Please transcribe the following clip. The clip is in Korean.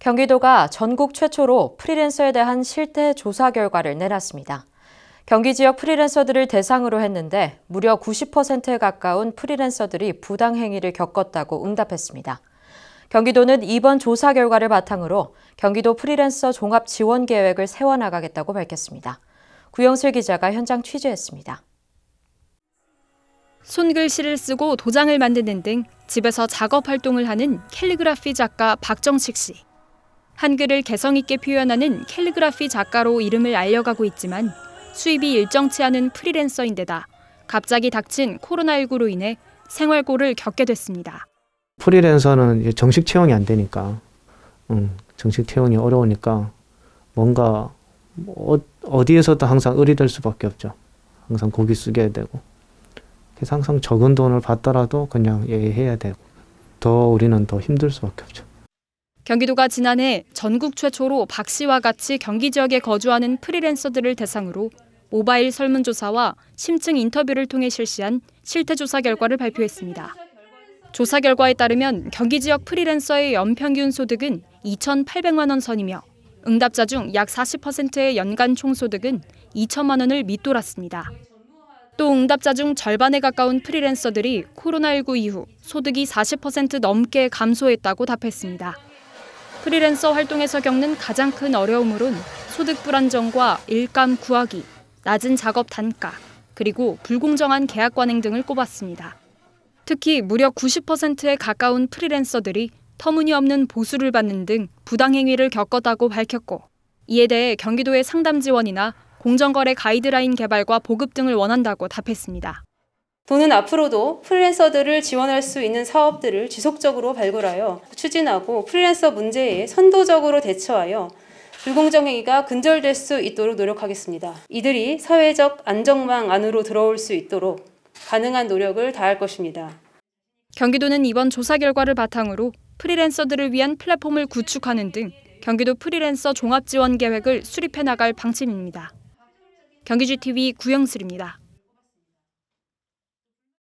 경기도가 전국 최초로 프리랜서에 대한 실태 조사 결과를 내놨습니다. 경기 지역 프리랜서들을 대상으로 했는데 무려 90%에 가까운 프리랜서들이 부당 행위를 겪었다고 응답했습니다. 경기도는 이번 조사 결과를 바탕으로 경기도 프리랜서 종합 지원 계획을 세워나가겠다고 밝혔습니다. 구영슬 기자가 현장 취재했습니다. 손글씨를 쓰고 도장을 만드는 등 집에서 작업 활동을 하는 캘리그라피 작가 박정식 씨. 한글을 개성 있게 표현하는 캘리그라피 작가로 이름을 알려가고 있지만 수입이 일정치 않은 프리랜서인데다 갑자기 닥친 코로나19로 인해 생활고를 겪게 됐습니다. 프리랜서는 정식 채용이 안 되니까 음, 정식 채용이 어려우니까 뭔가 뭐 어, 어디에서도 항상 의리될 수밖에 없죠. 항상 고기 숙여 되고 그래서 항상 적은 돈을 받더라도 그냥 예해야 되고 더 우리는 더 힘들 수밖에 없죠. 경기도가 지난해 전국 최초로 박 씨와 같이 경기 지역에 거주하는 프리랜서들을 대상으로 모바일 설문조사와 심층 인터뷰를 통해 실시한 실태조사 결과를 발표했습니다. 조사 결과에 따르면 경기 지역 프리랜서의 연평균 소득은 2,800만 원 선이며 응답자 중 약 40%의 연간 총소득은 2천만 원을 밑돌았습니다. 또 응답자 중 절반에 가까운 프리랜서들이 코로나19 이후 소득이 40% 넘게 감소했다고 답했습니다. 프리랜서 활동에서 겪는 가장 큰 어려움으론 소득 불안정과 일감 구하기, 낮은 작업 단가, 그리고 불공정한 계약 관행 등을 꼽았습니다. 특히 무려 90%에 가까운 프리랜서들이 터무니없는 보수를 받는 등 부당행위를 겪었다고 밝혔고 이에 대해 경기도의 상담 지원이나 공정거래 가이드라인 개발과 보급 등을 원한다고 답했습니다. 도는 앞으로도 프리랜서들을 지원할 수 있는 사업들을 지속적으로 발굴하여 추진하고 프리랜서 문제에 선도적으로 대처하여 불공정행위가 근절될 수 있도록 노력하겠습니다. 이들이 사회적 안정망 안으로 들어올 수 있도록 가능한 노력을 다할 것입니다. 경기도는 이번 조사 결과를 바탕으로 프리랜서들을 위한 플랫폼을 구축하는 등 경기도 프리랜서 종합지원 계획을 수립해 나갈 방침입니다. 경기GTV 구영슬입니다.